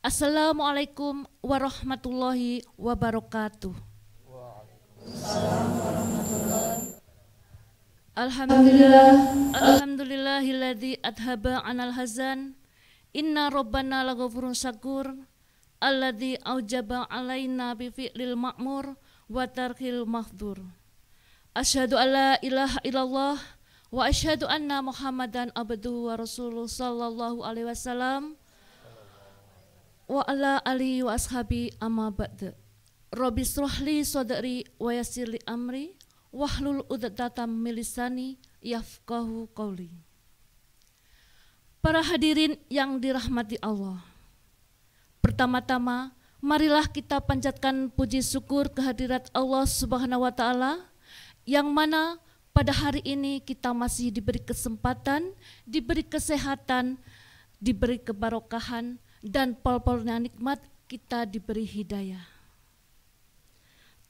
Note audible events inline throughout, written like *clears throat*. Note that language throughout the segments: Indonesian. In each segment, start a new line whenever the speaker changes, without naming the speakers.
Assalamualaikum warahmatullahi wabarakatuh. Alhamdulillah Alhamdulillahilladzi adhaba anal hazan Inna rabbana laghafurun syakur Alladzi aujaba alaina bi fi'lil ma'mur wa tarkil ma'hdur. Asyhadu alla ilaha illallah wa asyhadu anna muhammadan abduhu wa rasuluh sallallahu alaihi wasallam wa ala alihi wa ashabi amma ba'd. Rabbi srohli sadri wa yassirli amri wahlul udatam milisani yafqahu qawli. Para hadirin yang dirahmati Allah. Pertama-tama, marilah kita panjatkan puji syukur kehadirat Allah Subhanahu wa taala yang mana pada hari ini kita masih diberi kesempatan, diberi kesehatan, diberi kebarokahan, dan pol-polnya nikmat kita diberi hidayah.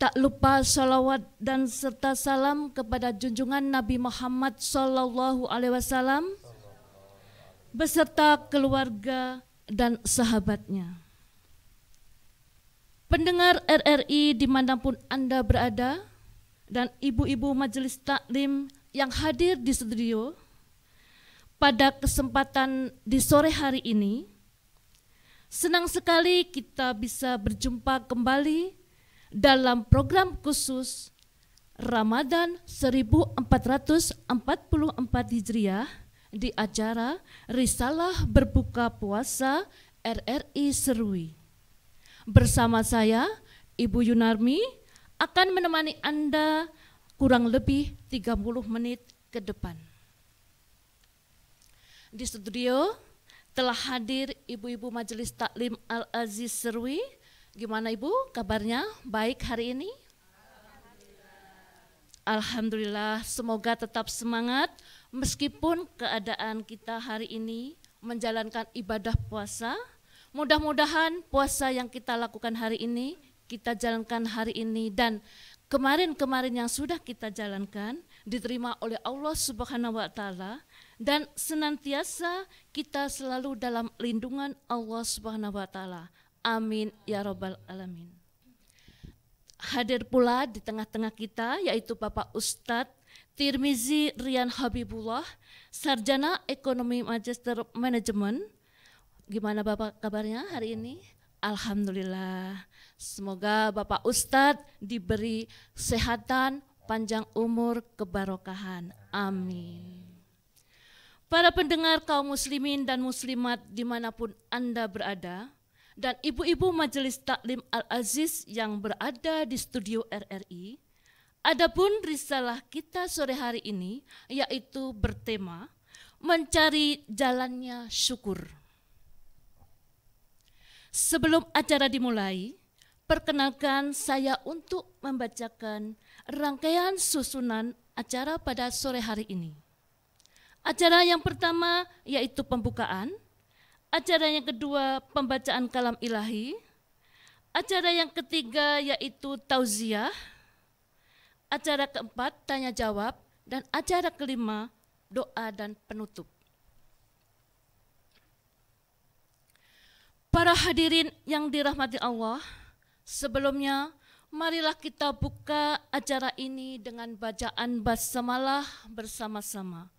Tak lupa salawat dan serta salam kepada junjungan Nabi Muhammad Sallallahu Alaihi Wasallam beserta keluarga dan sahabatnya. Pendengar RRI dimanapun Anda berada dan ibu-ibu majelis taklim yang hadir di studio, pada kesempatan di sore hari ini, Senang sekali kita bisa berjumpa kembali dalam program khusus Ramadan 1444 Hijriah di acara Risalah Berbuka Puasa RRI Serui. Bersama saya, Ibu Yunarmi akan menemani Anda kurang lebih 30 menit ke depan. Di studio, telah hadir Ibu-Ibu Majelis Taklim Al-Aziz Serwi. Gimana Ibu kabarnya? Baik hari ini? Alhamdulillah, semoga tetap semangat meskipun keadaan kita hari ini menjalankan ibadah puasa. Mudah-mudahan puasa yang kita lakukan hari ini, kita jalankan hari ini dan kemarin-kemarin yang sudah kita jalankan diterima oleh Allah Subhanahu wa taala dan senantiasa kita selalu dalam lindungan Allah Subhanahu wa taala. Amin ya rabbal alamin. Hadir pula di tengah-tengah kita yaitu Bapak Ustadz Tirmizi Rian Habibullah, Sarjana Ekonomi Magister Manajemen. Gimana Bapak kabarnya hari ini? Alhamdulillah. Semoga Bapak Ustadz diberi kesehatan, panjang umur, kebarokahan. Amin para pendengar kaum muslimin dan muslimat dimanapun Anda berada, dan ibu-ibu Majelis Taklim Al-Aziz yang berada di studio RRI, adapun risalah kita sore hari ini yaitu bertema mencari jalannya syukur. Sebelum acara dimulai, perkenalkan saya untuk membacakan rangkaian susunan acara pada sore hari ini. Acara yang pertama yaitu pembukaan, acara yang kedua pembacaan kalam ilahi, acara yang ketiga yaitu tauziah, acara keempat tanya jawab, dan acara kelima doa dan penutup. Para hadirin yang dirahmati Allah, sebelumnya marilah kita buka acara ini dengan bacaan basmalah bersama-sama.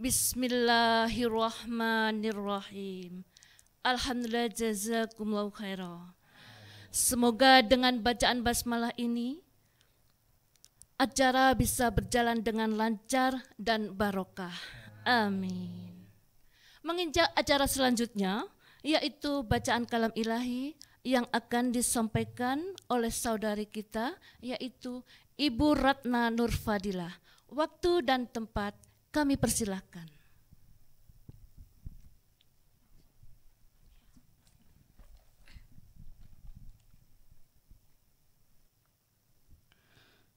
Bismillahirrahmanirrahim. Alhamdulillah jazakumullahu khairah. Semoga dengan bacaan basmalah ini acara bisa berjalan dengan lancar dan barokah.
Amin.
Menginjak acara selanjutnya yaitu bacaan kalam ilahi yang akan disampaikan oleh saudari kita yaitu Ibu Ratna Nurfadilah. Waktu dan tempat kami persilahkan.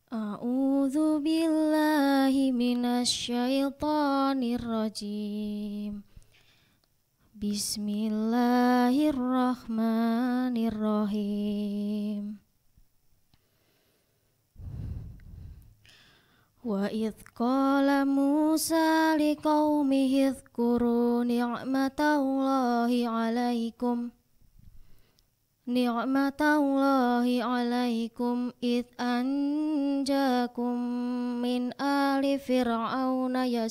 A'udzu billahi minasyaitonir rajim. Bismillahirrahmanirrahim. Wa ihat kala musa likau mi ihat kuru ni ak ma tau lahi alaikum ni ak anjakum min alif iraaw na iha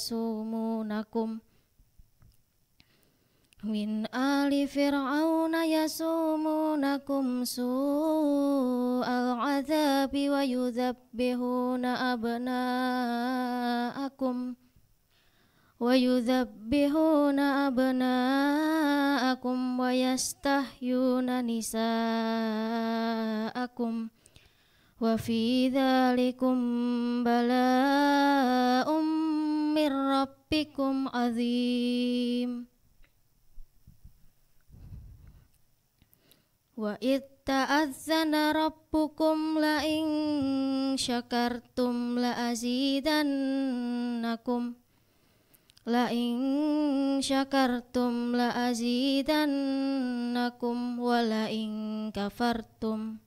من آل فرعون يسومونكم سوء العذاب ويذبحون أبناءكم ويذبحون أبناءكم ويستحيون نساءكم وفي ذلكم بلاء من ربكم عظيم Wa itta'adzana rabbukum la in syakartum la azidannakum La in syakartum la azidannakum wa la in kafartum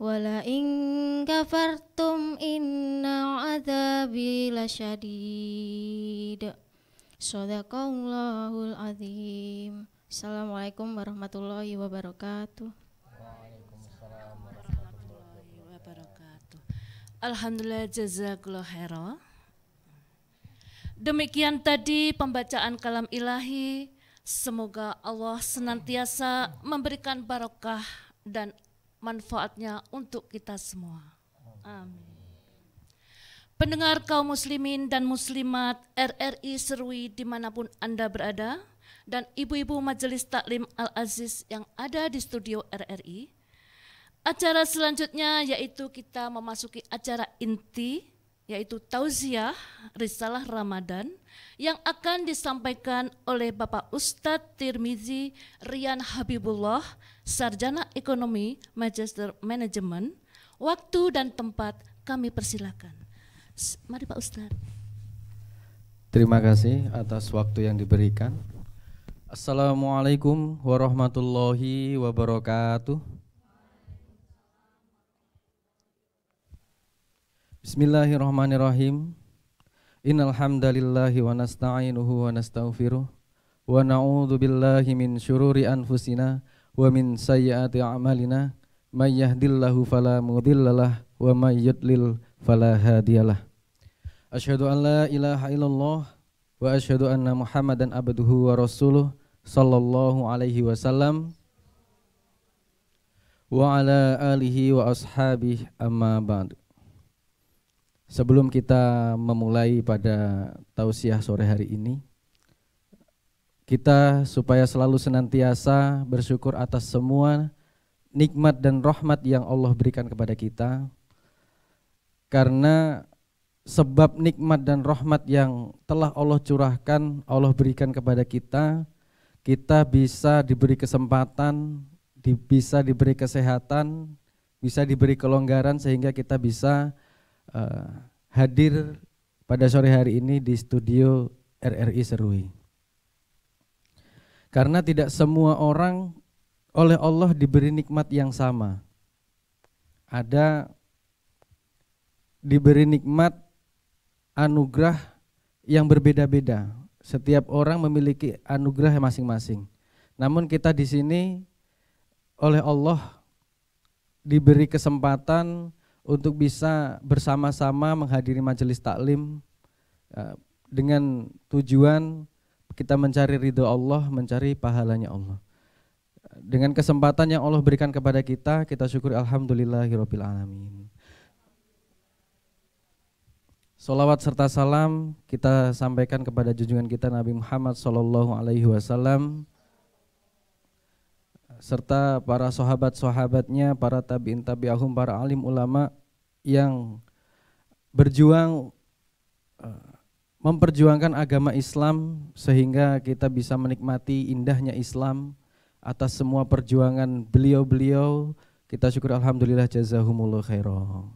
Wa la in kafartum inna adzabi lasyadid Sadaqallahul azim Assalamualaikum warahmatullahi wabarakatuh.
Alhamdulillah jazakallah Demikian tadi pembacaan kalam ilahi. Semoga Allah senantiasa memberikan barokah dan manfaatnya untuk kita semua. Amin. Pendengar kaum muslimin dan muslimat RRI Serui dimanapun Anda berada, dan ibu-ibu Majelis Taklim Al-Aziz yang ada di studio RRI. Acara selanjutnya yaitu kita memasuki acara inti yaitu tausiah Risalah Ramadan yang akan disampaikan oleh Bapak Ustadz Tirmizi Rian Habibullah, Sarjana Ekonomi, Magister Manajemen. Waktu dan tempat kami persilakan. Mari Pak Ustadz.
Terima kasih atas waktu yang diberikan. Assalamualaikum warahmatullahi wabarakatuh. Bismillahirrahmanirrahim. Innal hamdalillah wa nasta'inuhu wa nastaghfiruh wa na'udzu billahi min syururi anfusina wa min sayyiati a'malina may yahdillahu fala mudhillalah wa may yudlil fala hadiyalah. Asyhadu an la ilaha illallah wa asyhadu anna Muhammadan abduhu wa rasuluh sallallahu alaihi wasallam wa ala alihi wa ashabihi amma ba'd. Sebelum kita memulai pada tausiah sore hari ini, kita supaya selalu senantiasa bersyukur atas semua nikmat dan rahmat yang Allah berikan kepada kita. Karena sebab nikmat dan rahmat yang telah Allah curahkan, Allah berikan kepada kita, kita bisa diberi kesempatan, di, bisa diberi kesehatan, bisa diberi kelonggaran sehingga kita bisa uh, hadir pada sore hari ini di studio RRI Serui. Karena tidak semua orang oleh Allah diberi nikmat yang sama. Ada diberi nikmat anugerah yang berbeda-beda setiap orang memiliki anugerah masing-masing. Namun kita di sini oleh Allah diberi kesempatan untuk bisa bersama-sama menghadiri majelis taklim eh, dengan tujuan kita mencari ridho Allah, mencari pahalanya Allah. Dengan kesempatan yang Allah berikan kepada kita, kita syukur alhamdulillahirabbil alamin. Solawat serta salam kita sampaikan kepada junjungan kita Nabi Muhammad Sallallahu Alaihi Wasallam serta para sahabat-sahabatnya, para tabiin tabiahum, para alim ulama yang berjuang eh, memperjuangkan agama Islam sehingga kita bisa menikmati indahnya Islam atas semua perjuangan beliau-beliau. Kita syukur alhamdulillah jazahumullah khairan.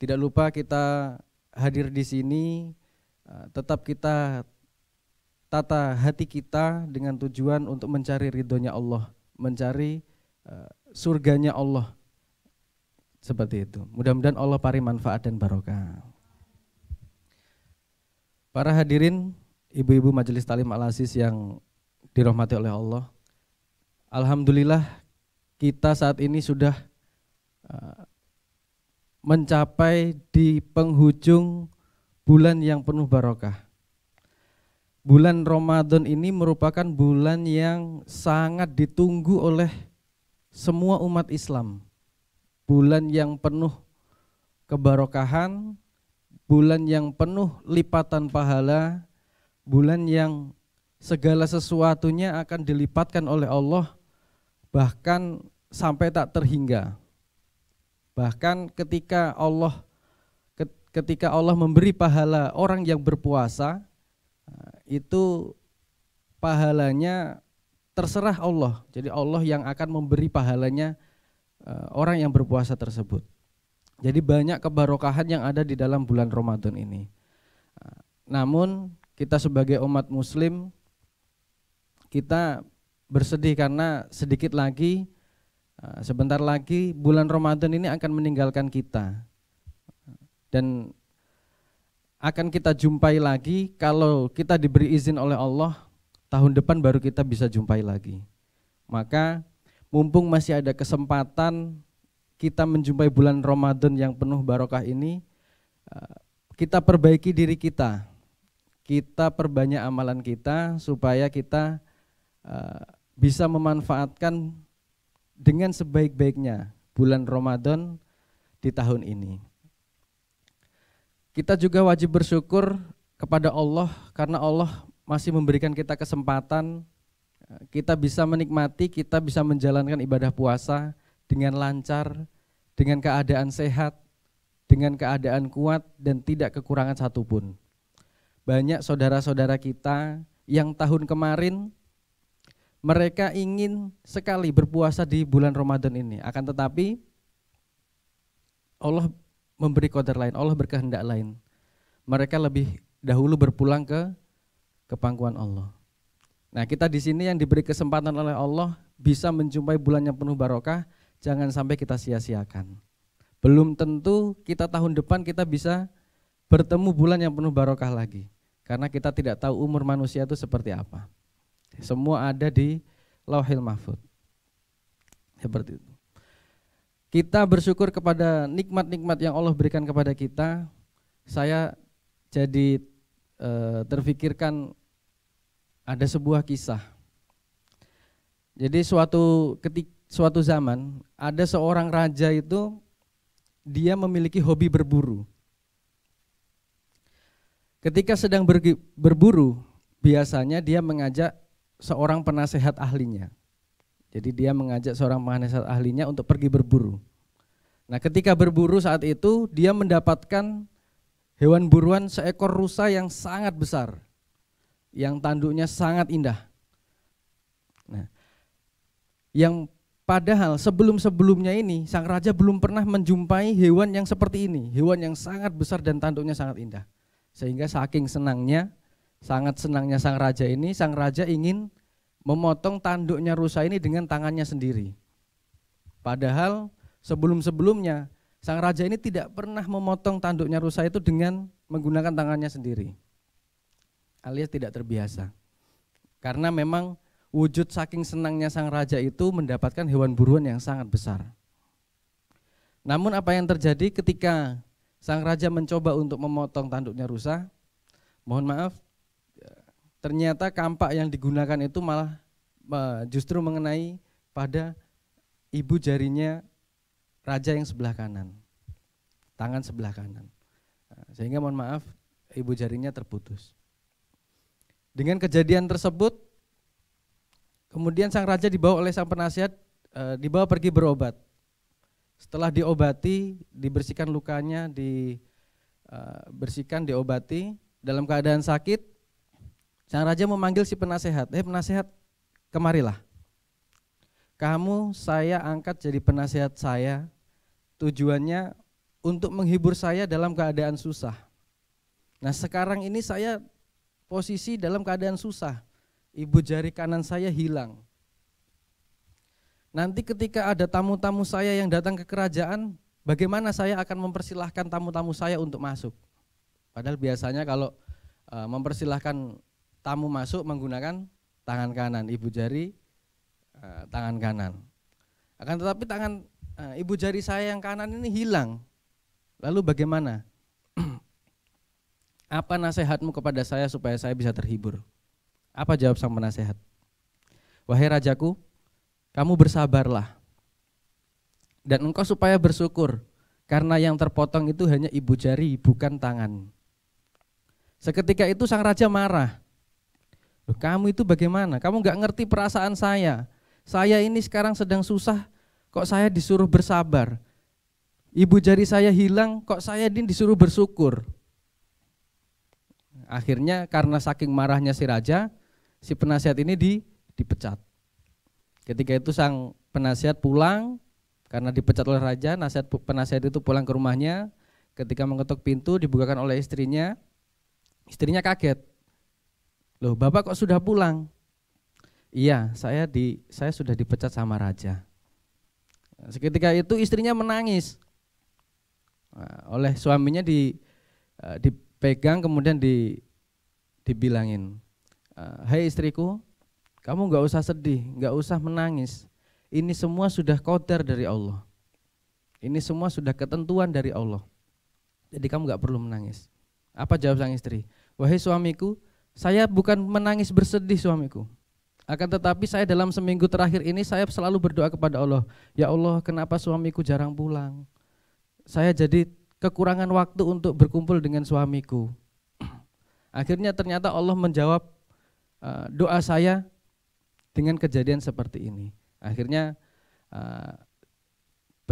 Tidak lupa kita hadir di sini, eh, tetap kita tata hati kita dengan tujuan untuk mencari ridhonya Allah, mencari eh, surganya Allah. Seperti itu. Mudah-mudahan Allah pari manfaat dan barokah. Para hadirin, ibu-ibu majelis talim al yang dirahmati oleh Allah. Alhamdulillah kita saat ini sudah eh, mencapai di penghujung bulan yang penuh barokah. Bulan Ramadan ini merupakan bulan yang sangat ditunggu oleh semua umat Islam. Bulan yang penuh kebarokahan, bulan yang penuh lipatan pahala, bulan yang segala sesuatunya akan dilipatkan oleh Allah bahkan sampai tak terhingga. Bahkan ketika Allah ketika Allah memberi pahala orang yang berpuasa eh, itu pahalanya terserah Allah. Jadi Allah yang akan memberi pahalanya eh, orang yang berpuasa tersebut. Jadi banyak kebarokahan yang ada di dalam bulan Ramadan ini. Eh, namun kita sebagai umat muslim kita bersedih karena sedikit lagi Eh, sebentar lagi bulan Ramadan ini akan meninggalkan kita dan akan kita jumpai lagi kalau kita diberi izin oleh Allah tahun depan baru kita bisa jumpai lagi maka mumpung masih ada kesempatan kita menjumpai bulan Ramadan yang penuh barokah ini eh, kita perbaiki diri kita kita perbanyak amalan kita supaya kita eh, bisa memanfaatkan dengan sebaik-baiknya bulan Ramadan di tahun ini. Kita juga wajib bersyukur kepada Allah karena Allah masih memberikan kita kesempatan kita bisa menikmati, kita bisa menjalankan ibadah puasa dengan lancar, dengan keadaan sehat, dengan keadaan kuat dan tidak kekurangan satupun. Banyak saudara-saudara kita yang tahun kemarin mereka ingin sekali berpuasa di bulan Ramadan ini. Akan tetapi Allah memberi kodar lain, Allah berkehendak lain. Mereka lebih dahulu berpulang ke ke pangkuan Allah. Nah, kita di sini yang diberi kesempatan oleh Allah bisa menjumpai bulan yang penuh barokah, jangan sampai kita sia-siakan. Belum tentu kita tahun depan kita bisa bertemu bulan yang penuh barokah lagi, karena kita tidak tahu umur manusia itu seperti apa. Semua ada di Lauhil Mahfud. Seperti itu. Kita bersyukur kepada nikmat-nikmat yang Allah berikan kepada kita. Saya jadi e, terfikirkan ada sebuah kisah. Jadi suatu ketik suatu zaman ada seorang raja itu dia memiliki hobi berburu. Ketika sedang berburu, biasanya dia mengajak seorang penasehat ahlinya. Jadi dia mengajak seorang penasehat ahlinya untuk pergi berburu. Nah, ketika berburu saat itu dia mendapatkan hewan buruan seekor rusa yang sangat besar, yang tanduknya sangat indah. Nah, yang padahal sebelum-sebelumnya ini sang raja belum pernah menjumpai hewan yang seperti ini, hewan yang sangat besar dan tanduknya sangat indah. Sehingga saking senangnya sangat senangnya sang raja ini, sang raja ingin memotong tanduknya rusa ini dengan tangannya sendiri. Padahal sebelum-sebelumnya sang raja ini tidak pernah memotong tanduknya rusa itu dengan menggunakan tangannya sendiri. Alias tidak terbiasa. Karena memang wujud saking senangnya sang raja itu mendapatkan hewan buruan yang sangat besar. Namun apa yang terjadi ketika sang raja mencoba untuk memotong tanduknya rusa? Mohon maaf, ternyata kampak yang digunakan itu malah justru mengenai pada ibu jarinya raja yang sebelah kanan, tangan sebelah kanan. Nah, sehingga mohon maaf, ibu jarinya terputus. Dengan kejadian tersebut, kemudian sang raja dibawa oleh sang penasihat, e, dibawa pergi berobat. Setelah diobati, dibersihkan lukanya, dibersihkan, e, diobati, dalam keadaan sakit, Sang raja memanggil si penasehat, "Eh penasehat, kemarilah. Kamu saya angkat jadi penasehat saya. Tujuannya untuk menghibur saya dalam keadaan susah. Nah, sekarang ini saya posisi dalam keadaan susah. Ibu jari kanan saya hilang. Nanti ketika ada tamu-tamu saya yang datang ke kerajaan, bagaimana saya akan mempersilahkan tamu-tamu saya untuk masuk? Padahal biasanya kalau eh, mempersilahkan tamu masuk menggunakan tangan kanan, ibu jari eh, tangan kanan. Akan tetapi tangan eh, ibu jari saya yang kanan ini hilang. Lalu bagaimana? *clears throat* Apa nasihatmu kepada saya supaya saya bisa terhibur? Apa jawab sang penasehat? Wahai rajaku, kamu bersabarlah. Dan engkau supaya bersyukur karena yang terpotong itu hanya ibu jari bukan tangan. Seketika itu sang raja marah Loh, kamu itu bagaimana? Kamu nggak ngerti perasaan saya. Saya ini sekarang sedang susah, kok saya disuruh bersabar. Ibu jari saya hilang, kok saya ini disuruh bersyukur. Akhirnya karena saking marahnya si raja, si penasihat ini di, dipecat. Ketika itu sang penasihat pulang, karena dipecat oleh raja, nasihat penasihat itu pulang ke rumahnya. Ketika mengetuk pintu dibukakan oleh istrinya, istrinya kaget. Loh, Bapak kok sudah pulang? Iya, saya di saya sudah dipecat sama raja. Seketika itu istrinya menangis. Nah, oleh suaminya di eh, dipegang kemudian di dibilangin, "Hai eh, hey istriku, kamu nggak usah sedih, nggak usah menangis. Ini semua sudah kotor dari Allah. Ini semua sudah ketentuan dari Allah. Jadi kamu nggak perlu menangis." Apa jawab sang istri? "Wahai suamiku, saya bukan menangis bersedih suamiku. Akan tetapi saya dalam seminggu terakhir ini saya selalu berdoa kepada Allah. Ya Allah kenapa suamiku jarang pulang. Saya jadi kekurangan waktu untuk berkumpul dengan suamiku. *clears throat* Akhirnya ternyata Allah menjawab uh, doa saya dengan kejadian seperti ini. Akhirnya uh,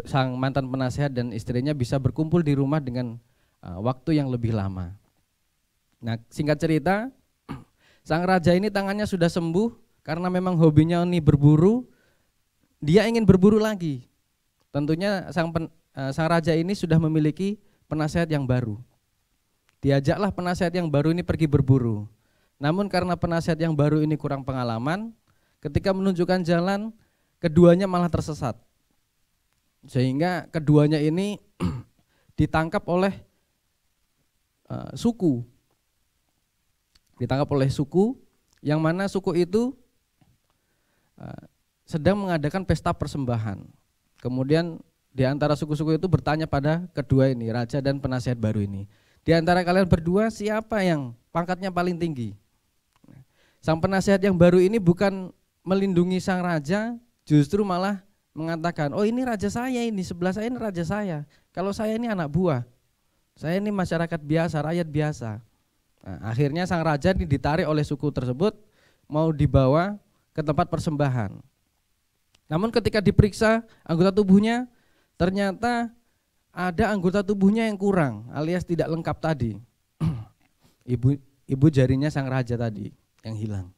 sang mantan penasehat dan istrinya bisa berkumpul di rumah dengan uh, waktu yang lebih lama. Nah, singkat cerita, Sang raja ini tangannya sudah sembuh karena memang hobinya ini berburu. Dia ingin berburu lagi. Tentunya sang pen, eh, sang raja ini sudah memiliki penasehat yang baru. Diajaklah penasehat yang baru ini pergi berburu. Namun karena penasehat yang baru ini kurang pengalaman, ketika menunjukkan jalan, keduanya malah tersesat. Sehingga keduanya ini *clears throat* ditangkap oleh uh, suku ditangkap oleh suku yang mana suku itu uh, sedang mengadakan pesta persembahan. Kemudian di antara suku-suku itu bertanya pada kedua ini, raja dan penasihat baru ini. Di antara kalian berdua siapa yang pangkatnya paling tinggi? Sang penasihat yang baru ini bukan melindungi sang raja, justru malah mengatakan, oh ini raja saya ini, sebelah saya ini raja saya. Kalau saya ini anak buah, saya ini masyarakat biasa, rakyat biasa. Nah, akhirnya sang raja ini ditarik oleh suku tersebut mau dibawa ke tempat persembahan. Namun ketika diperiksa anggota tubuhnya ternyata ada anggota tubuhnya yang kurang alias tidak lengkap tadi. *clears throat* ibu ibu jarinya sang raja tadi yang hilang.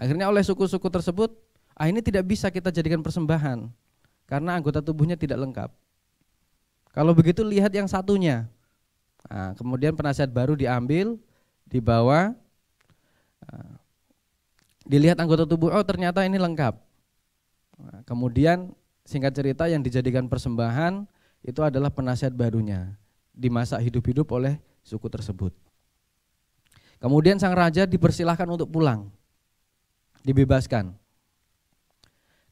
Akhirnya oleh suku-suku tersebut, ah ini tidak bisa kita jadikan persembahan karena anggota tubuhnya tidak lengkap. Kalau begitu lihat yang satunya, Nah, kemudian penasihat baru diambil, dibawa, eh, dilihat anggota tubuh, oh ternyata ini lengkap. Nah, kemudian singkat cerita yang dijadikan persembahan itu adalah penasihat barunya, dimasak hidup-hidup oleh suku tersebut. Kemudian sang raja dipersilahkan untuk pulang, dibebaskan.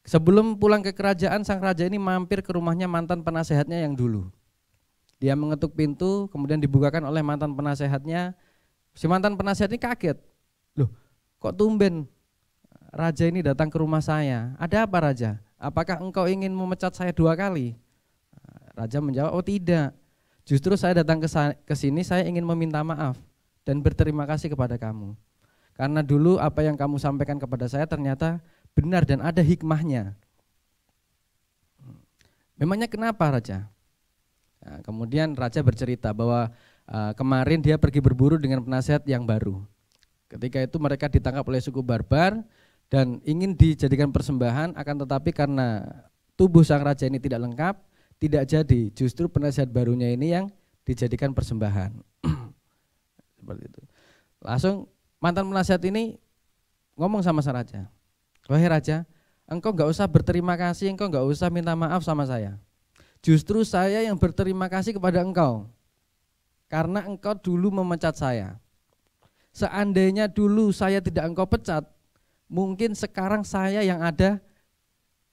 Sebelum pulang ke kerajaan, sang raja ini mampir ke rumahnya mantan penasehatnya yang dulu. Dia mengetuk pintu, kemudian dibukakan oleh mantan penasehatnya. Si mantan penasehat ini kaget. Loh, kok tumben raja ini datang ke rumah saya? Ada apa raja? Apakah engkau ingin memecat saya dua kali? Raja menjawab, oh tidak. Justru saya datang ke sini, saya ingin meminta maaf dan berterima kasih kepada kamu. Karena dulu apa yang kamu sampaikan kepada saya ternyata benar dan ada hikmahnya. Memangnya kenapa Raja? Nah, kemudian raja bercerita bahwa uh, kemarin dia pergi berburu dengan penasehat yang baru. Ketika itu mereka ditangkap oleh suku barbar dan ingin dijadikan persembahan akan tetapi karena tubuh sang raja ini tidak lengkap, tidak jadi. Justru penasehat barunya ini yang dijadikan persembahan. *clears throat* Seperti itu. Langsung mantan penasehat ini ngomong sama sang raja. Wahai raja, engkau nggak usah berterima kasih, engkau nggak usah minta maaf sama saya Justru saya yang berterima kasih kepada engkau. Karena engkau dulu memecat saya. Seandainya dulu saya tidak engkau pecat, mungkin sekarang saya yang ada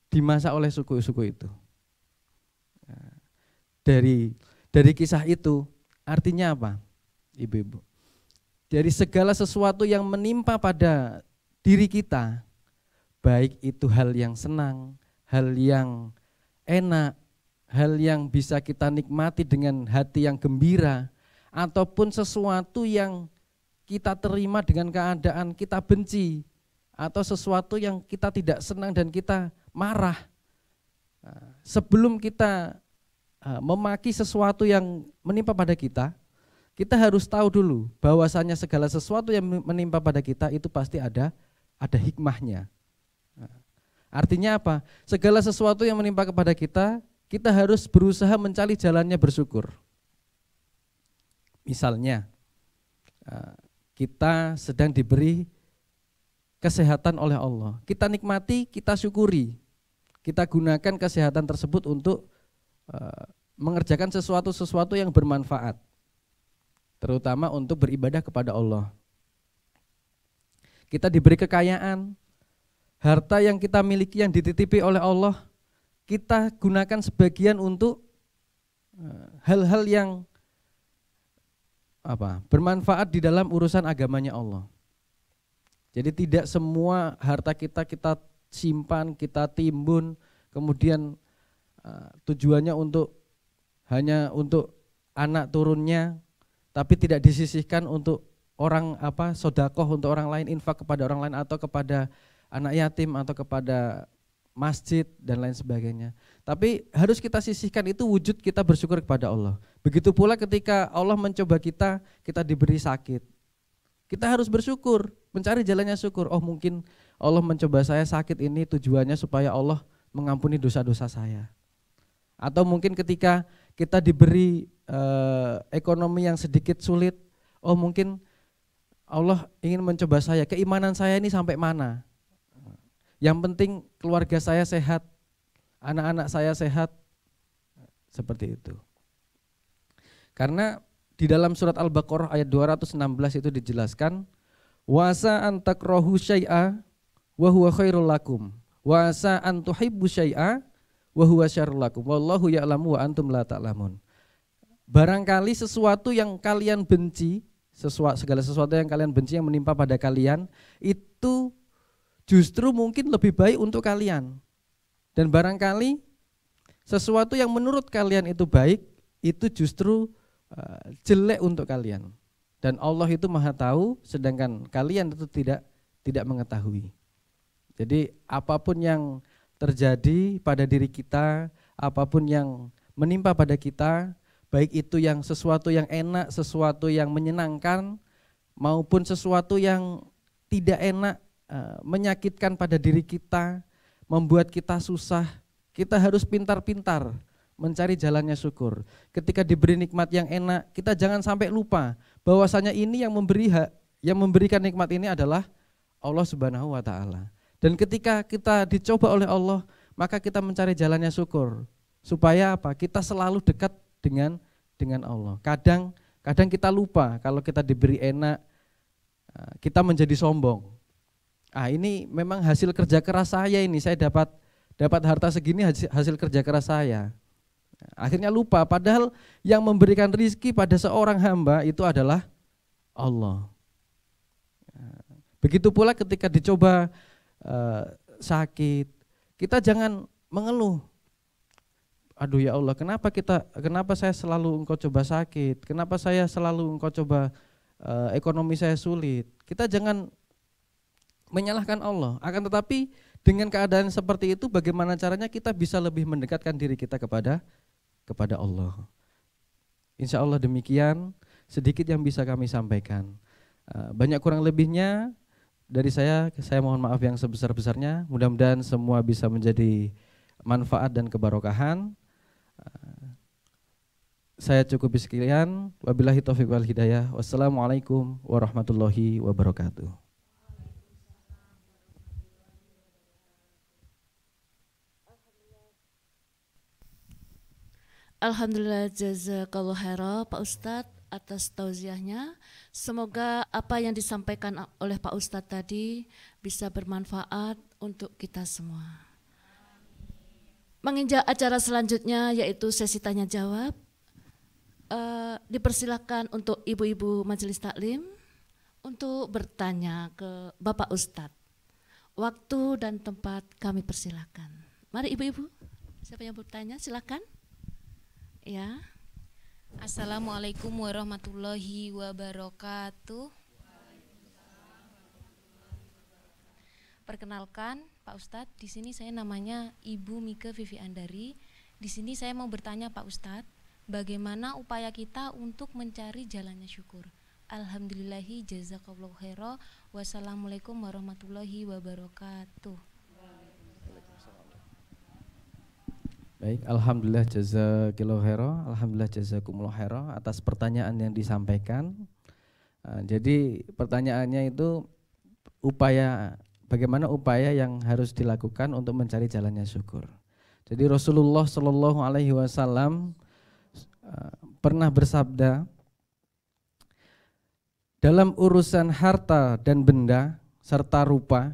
dimasak oleh suku-suku itu. Ya. Dari dari kisah itu artinya apa? Ibu-ibu. Dari segala sesuatu yang menimpa pada diri kita, baik itu hal yang senang, hal yang enak, hal yang bisa kita nikmati dengan hati yang gembira ataupun sesuatu yang kita terima dengan keadaan kita benci atau sesuatu yang kita tidak senang dan kita marah. Nah, sebelum kita ah, memaki sesuatu yang menimpa pada kita, kita harus tahu dulu bahwasanya segala sesuatu yang menimpa pada kita itu pasti ada ada hikmahnya. Nah, artinya apa? Segala sesuatu yang menimpa kepada kita kita harus berusaha mencari jalannya bersyukur. Misalnya, eh, kita sedang diberi kesehatan oleh Allah. Kita nikmati, kita syukuri. Kita gunakan kesehatan tersebut untuk eh, mengerjakan sesuatu-sesuatu yang bermanfaat. Terutama untuk beribadah kepada Allah. Kita diberi kekayaan, harta yang kita miliki yang dititipi oleh Allah – kita gunakan sebagian untuk eh, hal-hal yang apa bermanfaat di dalam urusan agamanya Allah. Jadi tidak semua harta kita kita simpan, kita timbun, kemudian uh, tujuannya untuk hanya untuk anak turunnya, tapi tidak disisihkan untuk orang apa sodakoh untuk orang lain, infak kepada orang lain atau kepada anak yatim atau kepada masjid dan lain sebagainya. Tapi harus kita sisihkan itu wujud kita bersyukur kepada Allah. Begitu pula ketika Allah mencoba kita, kita diberi sakit. Kita harus bersyukur, mencari jalannya syukur. Oh mungkin Allah mencoba saya sakit ini tujuannya supaya Allah mengampuni dosa-dosa saya. Atau mungkin ketika kita diberi eh, ekonomi yang sedikit sulit, oh mungkin Allah ingin mencoba saya, keimanan saya ini sampai mana? Yang penting keluarga saya sehat, anak-anak saya sehat, seperti itu. Karena di dalam surat Al-Baqarah ayat 216 itu dijelaskan, wasa antak rohu syai'a wa huwa khairul lakum, wasa antuhibbu syai'a wa huwa syarul lakum, wallahu ya'lamu wa antum la ta'lamun. Barangkali sesuatu yang kalian benci, sesuatu, segala sesuatu yang kalian benci yang menimpa pada kalian, itu justru mungkin lebih baik untuk kalian. Dan barangkali sesuatu yang menurut kalian itu baik, itu justru eh, jelek untuk kalian. Dan Allah itu maha tahu, sedangkan kalian itu tidak tidak mengetahui. Jadi apapun yang terjadi pada diri kita, apapun yang menimpa pada kita, baik itu yang sesuatu yang enak, sesuatu yang menyenangkan, maupun sesuatu yang tidak enak, Eh, menyakitkan pada diri kita, membuat kita susah, kita harus pintar-pintar mencari jalannya syukur. Ketika diberi nikmat yang enak, kita jangan sampai lupa bahwasanya ini yang memberi hak, yang memberikan nikmat ini adalah Allah Subhanahu wa taala. Dan ketika kita dicoba oleh Allah, maka kita mencari jalannya syukur. Supaya apa? Kita selalu dekat dengan dengan Allah. Kadang kadang kita lupa kalau kita diberi enak, eh, kita menjadi sombong ah ini memang hasil kerja keras saya ini saya dapat dapat harta segini hasil, kerja keras saya akhirnya lupa padahal yang memberikan rizki pada seorang hamba itu adalah Allah begitu pula ketika dicoba e, sakit kita jangan mengeluh aduh ya Allah kenapa kita kenapa saya selalu engkau coba sakit kenapa saya selalu engkau coba e, ekonomi saya sulit kita jangan menyalahkan Allah. Akan tetapi dengan keadaan seperti itu bagaimana caranya kita bisa lebih mendekatkan diri kita kepada kepada Allah. Insya Allah demikian sedikit yang bisa kami sampaikan. Eh, banyak kurang lebihnya dari saya, saya mohon maaf yang sebesar-besarnya. Mudah-mudahan semua bisa menjadi manfaat dan kebarokahan. Eh, saya cukup sekian. Wabillahi taufiq wal hidayah. Wassalamualaikum warahmatullahi wabarakatuh.
Alhamdulillah jazakallahu khaira Pak Ustadz atas tauziahnya. Semoga apa yang disampaikan oleh Pak Ustadz tadi bisa bermanfaat untuk kita semua. Menginjak acara selanjutnya yaitu sesi tanya jawab, uh, dipersilakan untuk ibu-ibu majelis taklim untuk bertanya ke Bapak Ustadz. Waktu dan tempat kami persilakan. Mari ibu-ibu, siapa yang bertanya silakan. Ya. Assalamualaikum warahmatullahi wabarakatuh. Perkenalkan Pak Ustadz, di sini saya namanya Ibu Mika Vivi Andari. Di sini saya mau bertanya Pak Ustadz, bagaimana upaya kita untuk mencari jalannya syukur? Alhamdulillahi jazakallahu khairah. Wassalamualaikum warahmatullahi wabarakatuh.
Baik, alhamdulillah jazakillahu alhamdulillah jazakumullah atas pertanyaan yang disampaikan. Eh, jadi pertanyaannya itu upaya bagaimana upaya yang harus dilakukan untuk mencari jalannya syukur. Jadi Rasulullah Shallallahu alaihi wasallam eh, pernah bersabda dalam urusan harta dan benda serta rupa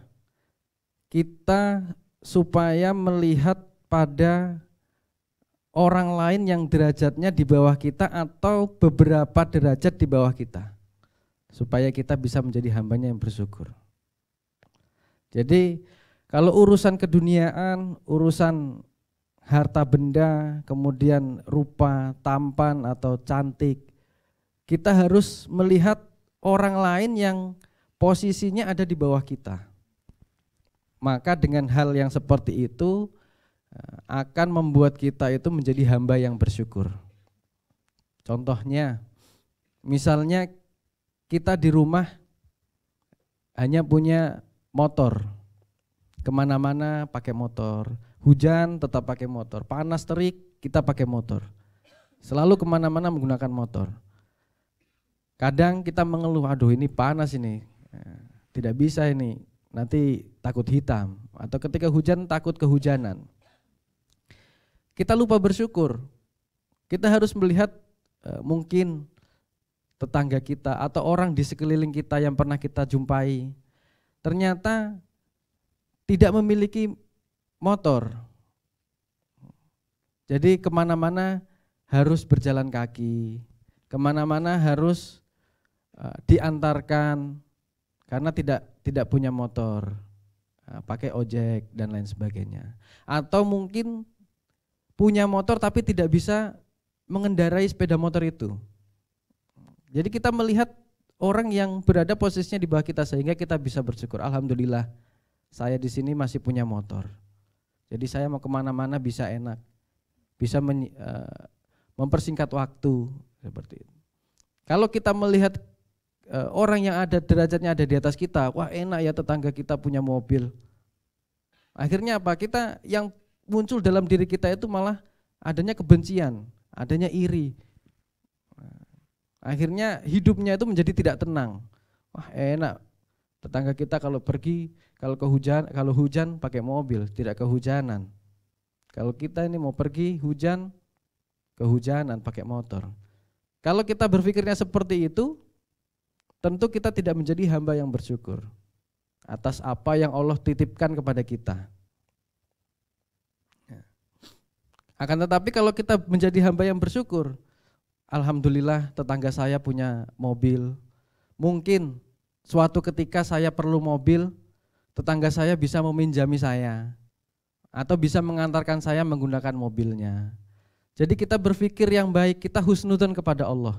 kita supaya melihat pada orang lain yang derajatnya di bawah kita atau beberapa derajat di bawah kita supaya kita bisa menjadi hambanya yang bersyukur. Jadi kalau urusan keduniaan, urusan harta benda, kemudian rupa, tampan atau cantik, kita harus melihat orang lain yang posisinya ada di bawah kita. Maka dengan hal yang seperti itu, akan membuat kita itu menjadi hamba yang bersyukur. Contohnya, misalnya kita di rumah hanya punya motor, kemana-mana pakai motor, hujan tetap pakai motor, panas terik kita pakai motor, selalu kemana-mana menggunakan motor. Kadang kita mengeluh, aduh ini panas ini, tidak bisa ini, nanti takut hitam, atau ketika hujan takut kehujanan kita lupa bersyukur. Kita harus melihat eh, mungkin tetangga kita atau orang di sekeliling kita yang pernah kita jumpai ternyata tidak memiliki motor. Jadi kemana-mana harus berjalan kaki, kemana-mana harus eh, diantarkan karena tidak tidak punya motor, eh, pakai ojek dan lain sebagainya. Atau mungkin punya motor tapi tidak bisa mengendarai sepeda motor itu. Jadi kita melihat orang yang berada posisinya di bawah kita sehingga kita bisa bersyukur. Alhamdulillah saya di sini masih punya motor. Jadi saya mau kemana-mana bisa enak, bisa men, uh, eh, mempersingkat waktu seperti itu. Kalau kita melihat uh, orang yang ada derajatnya ada di atas kita, wah enak ya tetangga kita punya mobil. Akhirnya apa? Kita yang muncul dalam diri kita itu malah adanya kebencian, adanya iri. Nah, akhirnya hidupnya itu menjadi tidak tenang. Wah enak, tetangga kita kalau pergi, kalau kehujan, kalau hujan pakai mobil, tidak kehujanan. Kalau kita ini mau pergi hujan, kehujanan pakai motor. Kalau kita berpikirnya seperti itu, tentu kita tidak menjadi hamba yang bersyukur atas apa yang Allah titipkan kepada kita. Akan tetapi kalau kita menjadi hamba yang bersyukur, alhamdulillah tetangga saya punya mobil. Mungkin suatu ketika saya perlu mobil, tetangga saya bisa meminjami saya atau bisa mengantarkan saya menggunakan mobilnya. Jadi kita berpikir yang baik, kita husnudan kepada Allah.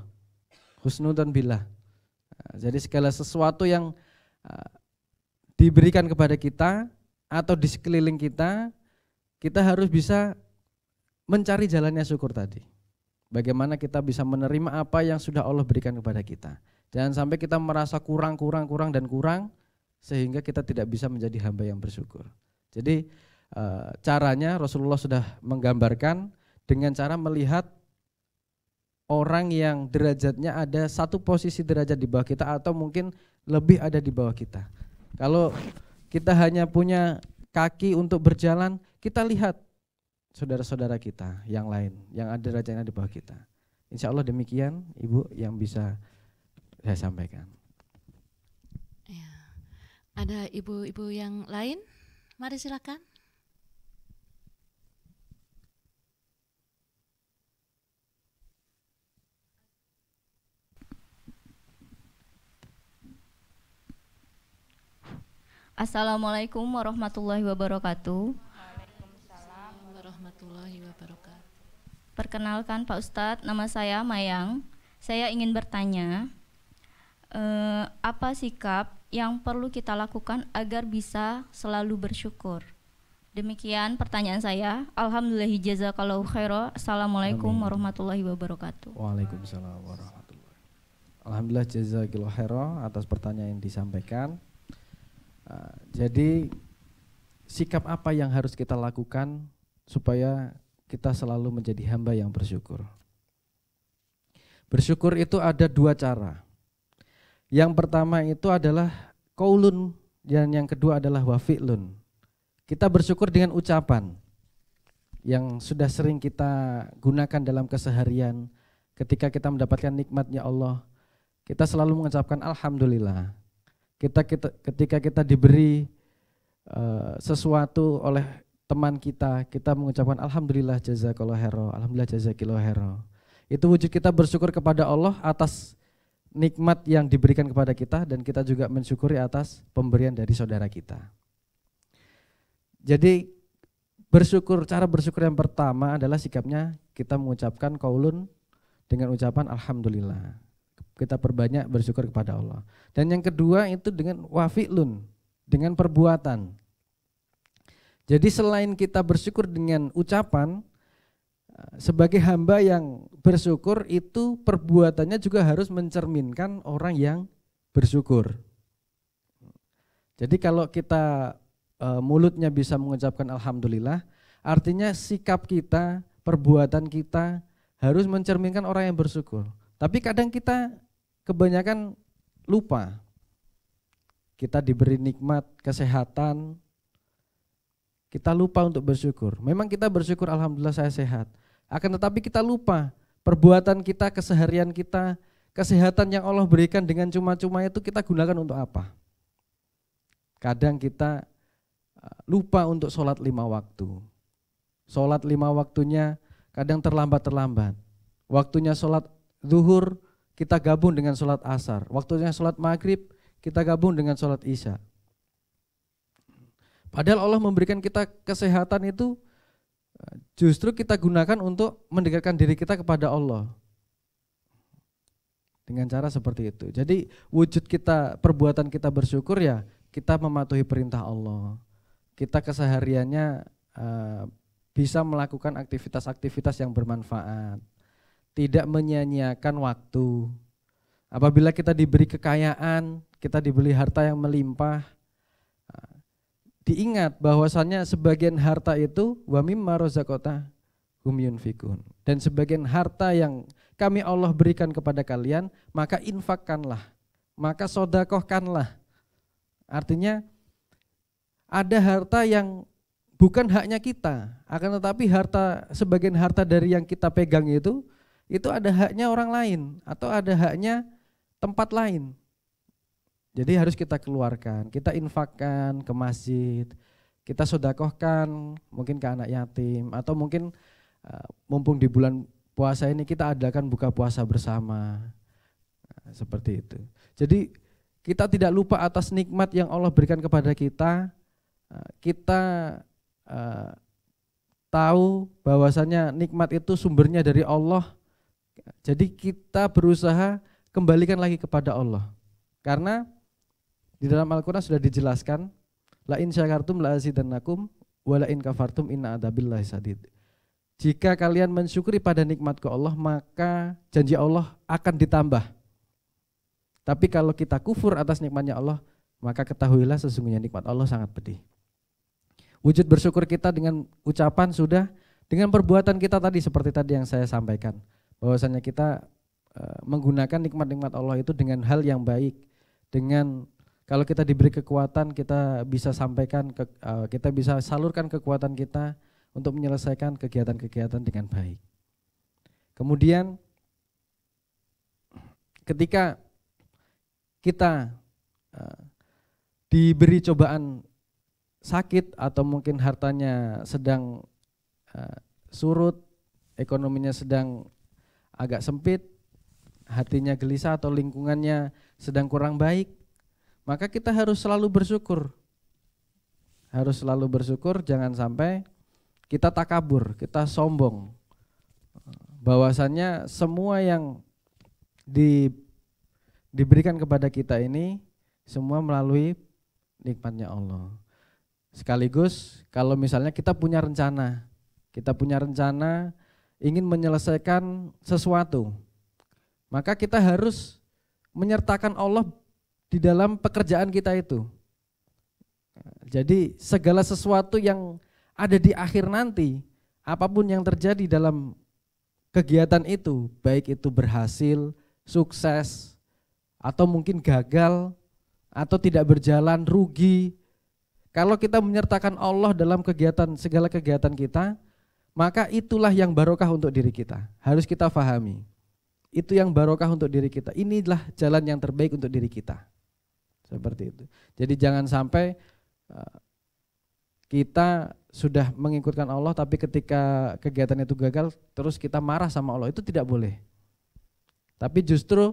Husnudan bila. Jadi segala sesuatu yang eh, diberikan kepada kita atau di sekeliling kita, kita harus bisa mencari jalannya syukur tadi. Bagaimana kita bisa menerima apa yang sudah Allah berikan kepada kita. Jangan sampai kita merasa kurang, kurang, kurang, dan kurang sehingga kita tidak bisa menjadi hamba yang bersyukur. Jadi e, caranya Rasulullah sudah menggambarkan dengan cara melihat orang yang derajatnya ada satu posisi derajat di bawah kita atau mungkin lebih ada di bawah kita. Kalau kita hanya punya kaki untuk berjalan, kita lihat saudara-saudara kita yang lain, yang ada rajanya di bawah kita. Insya Allah demikian Ibu yang bisa saya sampaikan.
Ya. Ada ibu-ibu yang lain? Mari silakan.
Assalamualaikum warahmatullahi wabarakatuh. Perkenalkan Pak Ustadz, nama saya Mayang. Saya ingin bertanya, eh, apa sikap yang perlu kita lakukan agar bisa selalu bersyukur? Demikian pertanyaan saya. Alhamdulillah jazakallahu khairah. Assalamualaikum warahmatullahi wabarakatuh.
Waalaikumsalam warahmatullahi Alhamdulillah jazakallahu khairah atas pertanyaan yang disampaikan. Eh, jadi sikap apa yang harus kita lakukan supaya kita selalu menjadi hamba yang bersyukur. Bersyukur itu ada dua cara. Yang pertama itu adalah kaulun dan yang kedua adalah wafi'lun. Kita bersyukur dengan ucapan yang sudah sering kita gunakan dalam keseharian ketika kita mendapatkan nikmatnya Allah. Kita selalu mengucapkan alhamdulillah. Kita, kita ketika kita diberi uh, sesuatu oleh teman kita, kita mengucapkan Alhamdulillah jazakallah hero, Alhamdulillah jazakillah hero. Itu wujud kita bersyukur kepada Allah atas nikmat yang diberikan kepada kita dan kita juga mensyukuri atas pemberian dari saudara kita. Jadi bersyukur, cara bersyukur yang pertama adalah sikapnya kita mengucapkan kaulun dengan ucapan Alhamdulillah. Kita perbanyak bersyukur kepada Allah. Dan yang kedua itu dengan wafi'lun, dengan perbuatan jadi selain kita bersyukur dengan ucapan, eh, sebagai hamba yang bersyukur itu perbuatannya juga harus mencerminkan orang yang bersyukur. Jadi kalau kita eh, mulutnya bisa mengucapkan alhamdulillah, artinya sikap kita, perbuatan kita harus mencerminkan orang yang bersyukur. Tapi kadang kita kebanyakan lupa. Kita diberi nikmat kesehatan, kita lupa untuk bersyukur. Memang kita bersyukur alhamdulillah saya sehat. Akan tetapi kita lupa perbuatan kita, keseharian kita, kesehatan yang Allah berikan dengan cuma-cuma itu kita gunakan untuk apa? Kadang kita eh, lupa untuk sholat lima waktu. Sholat lima waktunya kadang terlambat-terlambat. Waktunya sholat zuhur kita gabung dengan sholat asar. Waktunya sholat maghrib kita gabung dengan sholat isya. Padahal Allah memberikan kita kesehatan itu justru kita gunakan untuk mendekatkan diri kita kepada Allah. Dengan cara seperti itu. Jadi wujud kita, perbuatan kita bersyukur ya kita mematuhi perintah Allah. Kita kesehariannya uh, bisa melakukan aktivitas-aktivitas yang bermanfaat. Tidak menyia-nyiakan waktu. Apabila kita diberi kekayaan, kita diberi harta yang melimpah, diingat bahwasannya sebagian harta itu wa mimma razaqata hum yunfikun. Dan sebagian harta yang kami Allah berikan kepada kalian, maka infakkanlah, maka sodakohkanlah. Artinya ada harta yang bukan haknya kita, akan tetapi harta sebagian harta dari yang kita pegang itu itu ada haknya orang lain atau ada haknya tempat lain. Jadi harus kita keluarkan, kita infakkan ke masjid, kita sodakohkan mungkin ke anak yatim atau mungkin uh, mumpung di bulan puasa ini kita adakan buka puasa bersama nah, seperti itu. Jadi kita tidak lupa atas nikmat yang Allah berikan kepada kita. Uh, kita uh, tahu bahwasanya nikmat itu sumbernya dari Allah. Jadi kita berusaha kembalikan lagi kepada Allah. Karena di dalam Al-Quran sudah dijelaskan, La in syakartum la azidannakum, wa la in kafartum inna adabillahi sadid. Jika kalian mensyukuri pada nikmat ke Allah, maka janji Allah akan ditambah. Tapi kalau kita kufur atas nikmatnya Allah, maka ketahuilah sesungguhnya nikmat Allah sangat pedih. Wujud bersyukur kita dengan ucapan sudah, dengan perbuatan kita tadi seperti tadi yang saya sampaikan, bahwasanya kita eh, menggunakan nikmat-nikmat Allah itu dengan hal yang baik, dengan kalau kita diberi kekuatan, kita bisa sampaikan, ke, uh, kita bisa salurkan kekuatan kita untuk menyelesaikan kegiatan-kegiatan dengan baik. Kemudian, ketika kita uh, diberi cobaan sakit atau mungkin hartanya sedang uh, surut, ekonominya sedang agak sempit, hatinya gelisah atau lingkungannya sedang kurang baik, maka kita harus selalu bersyukur. Harus selalu bersyukur, jangan sampai kita takabur, kita sombong. Bahwasannya semua yang di, diberikan kepada kita ini semua melalui nikmatnya Allah. Sekaligus kalau misalnya kita punya rencana, kita punya rencana ingin menyelesaikan sesuatu, maka kita harus menyertakan Allah di dalam pekerjaan kita itu. Jadi segala sesuatu yang ada di akhir nanti, apapun yang terjadi dalam kegiatan itu, baik itu berhasil, sukses, atau mungkin gagal, atau tidak berjalan, rugi. Kalau kita menyertakan Allah dalam kegiatan segala kegiatan kita, maka itulah yang barokah untuk diri kita. Harus kita fahami. Itu yang barokah untuk diri kita. Inilah jalan yang terbaik untuk diri kita. Seperti itu. Jadi jangan sampai eh, kita sudah mengikutkan Allah tapi ketika kegiatan itu gagal terus kita marah sama Allah itu tidak boleh. Tapi justru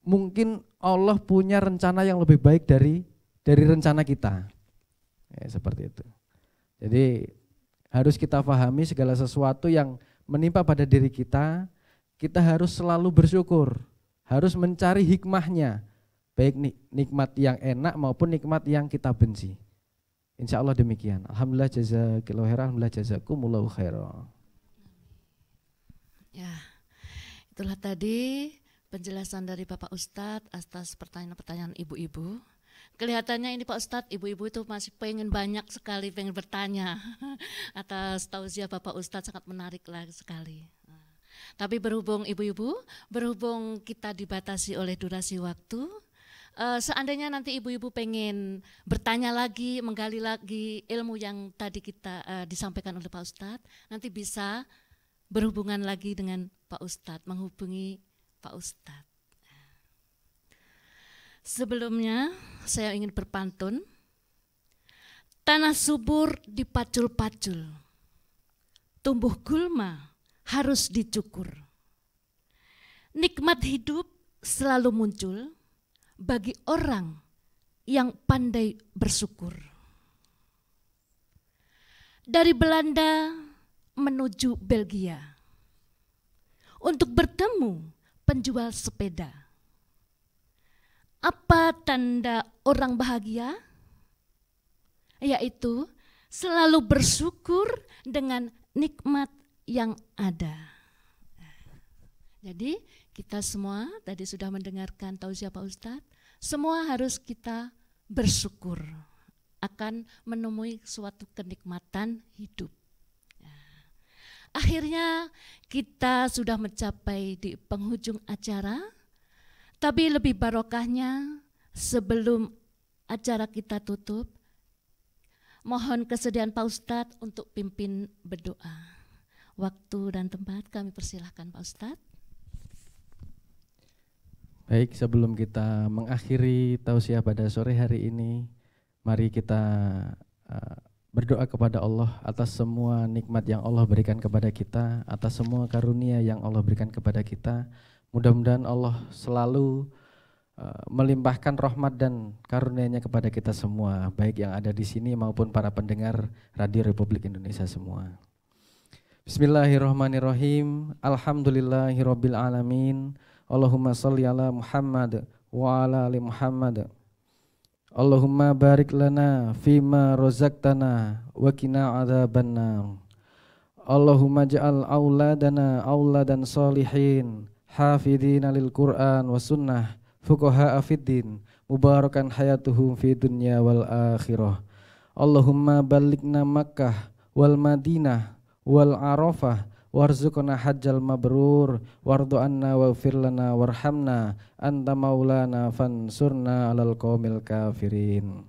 mungkin Allah punya rencana yang lebih baik dari dari rencana kita. Ya, seperti itu. Jadi harus kita pahami segala sesuatu yang menimpa pada diri kita, kita harus selalu bersyukur, harus mencari hikmahnya, Baik nikmat yang enak maupun nikmat yang kita benci. Insya Allah demikian. Alhamdulillah jazakillahu khairan, alhamdulillah jazakumullahu khairan.
Ya, itulah tadi penjelasan dari Bapak Ustadz atas pertanyaan-pertanyaan ibu-ibu. Kelihatannya ini Pak Ustadz, ibu-ibu itu masih pengen banyak sekali, pengen bertanya *laughs* atas tausiah Bapak Ustadz sangat menarik sekali. Tapi berhubung ibu-ibu, berhubung kita dibatasi oleh durasi waktu, uh, seandainya nanti ibu-ibu pengen bertanya lagi, menggali lagi ilmu yang tadi kita uh, disampaikan oleh Pak Ustadz, nanti bisa berhubungan lagi dengan Pak Ustadz, menghubungi Pak Ustadz. Sebelumnya saya ingin berpantun, tanah subur dipacul-pacul, tumbuh gulma harus dicukur. Nikmat hidup selalu muncul, bagi orang yang pandai bersyukur. Dari Belanda menuju Belgia untuk bertemu penjual sepeda. Apa tanda orang bahagia? Yaitu selalu bersyukur dengan nikmat yang ada. Jadi kita semua tadi sudah mendengarkan tausiah Pak Ustadz, semua harus kita bersyukur akan menemui suatu kenikmatan hidup. Ya. Akhirnya kita sudah mencapai di penghujung acara, tapi lebih barokahnya sebelum acara kita tutup, mohon kesediaan Pak Ustadz untuk pimpin berdoa. Waktu dan tempat kami persilahkan Pak Ustadz.
Baik, sebelum kita mengakhiri tausiah pada sore hari ini, mari kita eh, berdoa kepada Allah atas semua nikmat yang Allah berikan kepada kita, atas semua karunia yang Allah berikan kepada kita. Mudah-mudahan Allah selalu eh, melimpahkan rahmat dan karunia-Nya kepada kita semua, baik yang ada di sini maupun para pendengar Radio Republik Indonesia semua. Bismillahirrahmanirrahim. Alhamdulillahirabbil alamin. Allahumma salli ala Muhammad wa ala ali Muhammad. Allahumma barik lana fima razaqtana wa qina adzabannar. Allahumma ja'al auladana auladan salihin hafidhina lil Qur'an wa sunnah fuqaha afiddin mubarakan hayatuhum fi dunya wal akhirah. Allahumma balikna Makkah wal Madinah wal Arafah warzuqna hajjal mabrur wardu anna waghfir lana warhamna anta maulana fansurna alal qaumil kafirin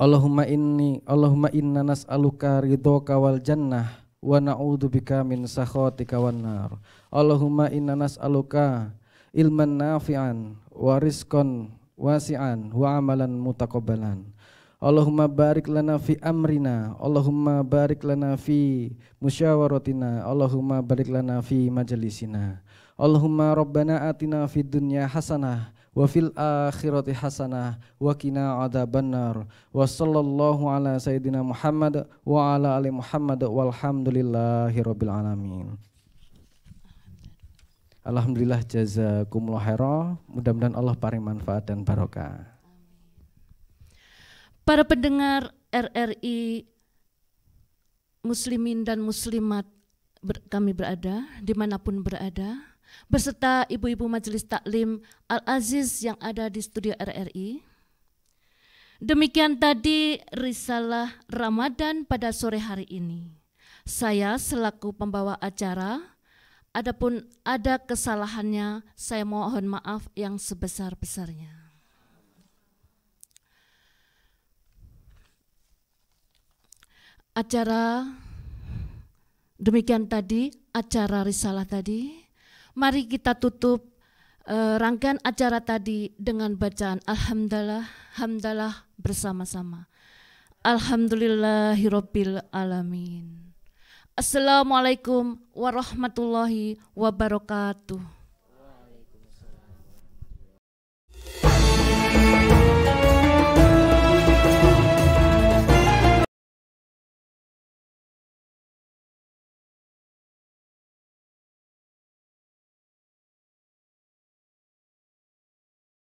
Allahumma inni Allahumma inna nas'aluka ridhoka wal jannah wa na'udzubika min sakhatika wan nar Allahumma inna nas'aluka ilman nafi'an wa rizqan wasi'an wa amalan mutaqabbalan Allahumma barik lana fi amrina, Allahumma barik lana fi musyawaratina, Allahumma barik lana fi majalisina. Allahumma rabbana atina fi dunya hasanah wa fil akhirati hasanah wa kina adzabannar. Wa sallallahu ala sayyidina Muhammad wa ala ali Muhammad walhamdulillahi rabbil alamin. Alhamdulillah jazakumullah khairah. Mudah-mudahan Allah paring manfaat dan barokah.
Para pendengar RRI Muslimin dan Muslimat ber, kami berada, dimanapun berada, beserta ibu-ibu majelis taklim Al-Aziz yang ada di studio RRI. Demikian tadi risalah Ramadan pada sore hari ini. Saya selaku pembawa acara, adapun ada kesalahannya, saya mohon maaf yang sebesar-besarnya. acara demikian tadi, acara risalah tadi. Mari kita tutup uh, rangkaian acara tadi dengan bacaan Alhamdulillah, Hamdalah bersama-sama. Alhamdulillahirobbil alamin. Assalamualaikum warahmatullahi wabarakatuh.